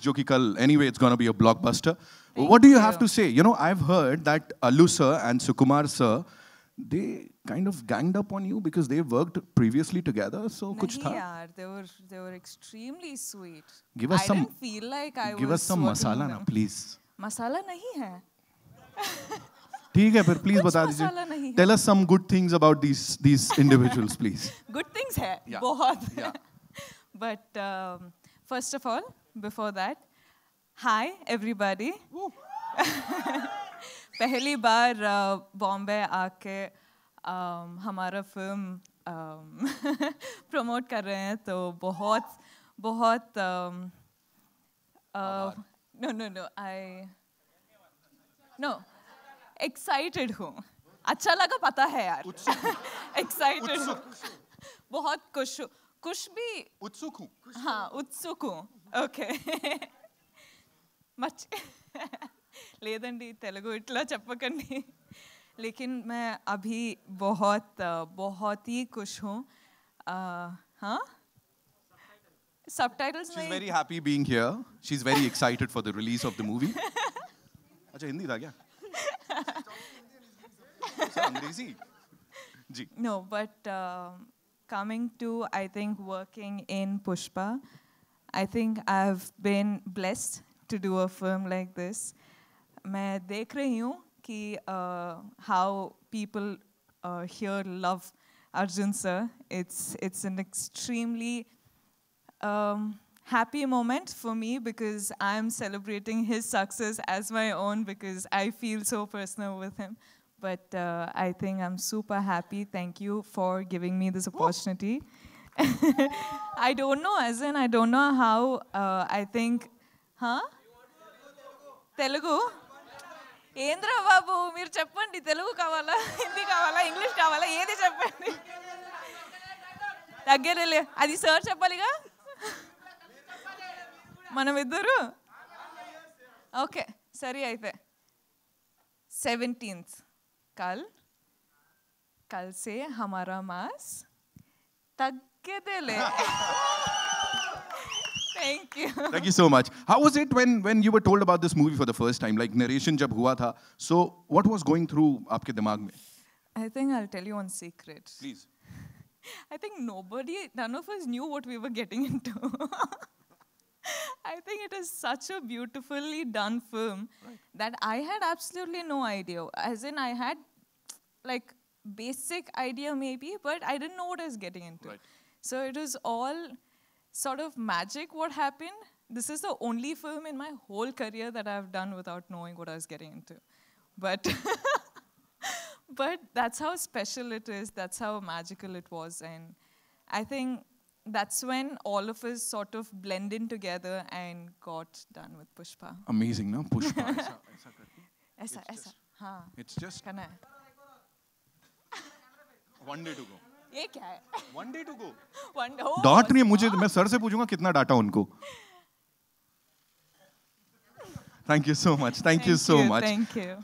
released Jokikal. Anyway, it's going to be a blockbuster. what do you, have to say? You know, I've heard that Alu sir and Sukumar sir, they kind of ganged up on you because they worked previously together. So, Nahi kuch they, were, they were extremely sweet. Give us I some, didn't feel like I give us some masala, na, please. Masala nahi hai. hai, phir, please bata masala Tell us some good things about these, these individuals, please. good things hai. Yeah. but um, first of all, before that. Hi, everybody. पहली बार Bombay uh, आके um, हमारा film promote um, कर रहे हैं तो बहुत बहुत no no no I know excited हूँ अच्छा लगा पता है यार एक्साइटेड बहुत खुश हूँ कुछ भी उत्सुक हूँ हाँ उत्सुक हूँ ఓకే మర్చి లేదండి తెలుగు इतना చెప్పకండి लेकिन मैं अभी बहुत बहुत ही खुश हूँ हाँ subtitles she's very happy being here she's very excited for the release of the movie अच्छा हिंदी था क्या अंग्रेजी जी no but coming to, I think, working in Pushpa, I think I've been blessed to do a film like this. मैं देख रही हूँ कि uh, how people uh, here love Arjun sir. It's it's an extremely um, happy moment for me because I'm celebrating his success as my own because I feel so personal with him. but uh, I think I'm super happy. Thank you for giving me this opportunity. I don't know, as in, I don't know how. Uh, I think, huh? Telugu ఏంద్రా బాబు మీరు చెప్పండి తెలుగు కావాలా హిందీ కావాలా English కావాలా ఏది చెప్పండి దగ్గరలే అది sir చెప్పాలిగా మనం ఇద్దరు ఓకే సరే అయితే సెవెంటీన్త్ कल कल से हमारा मास तग के दिले Thank you. Thank you so much. How was it when when you were told about this movie for the first time? Like narration जब हुआ था, so what was going through आपके दिमाग में? I think I'll tell you one secret. Please. I think nobody, none of us knew what we were getting into. I think it is such a beautifully done film right. that I had absolutely no idea. As in, I had like basic idea maybe, but I didn't know what I was getting into. Right. So it was all sort of magic what happened. This is the only film in my whole career that I've done without knowing what I was getting into. But but that's how special it is. That's how magical it was, and I think that's when all of us sort of blend in together and got done with Pushpa. Amazing, no? Pushpa. aisa, aisa aisa, it's, aisa. Just, हाँ. it's just करना है. One day to go. ये क्या है? One day to go. One day. Oh, डांट नहीं है मुझे मैं सर से पूछूंगा कितना डाटा उनको. Thank you so much. Thank, thank you so you, much. Thank you.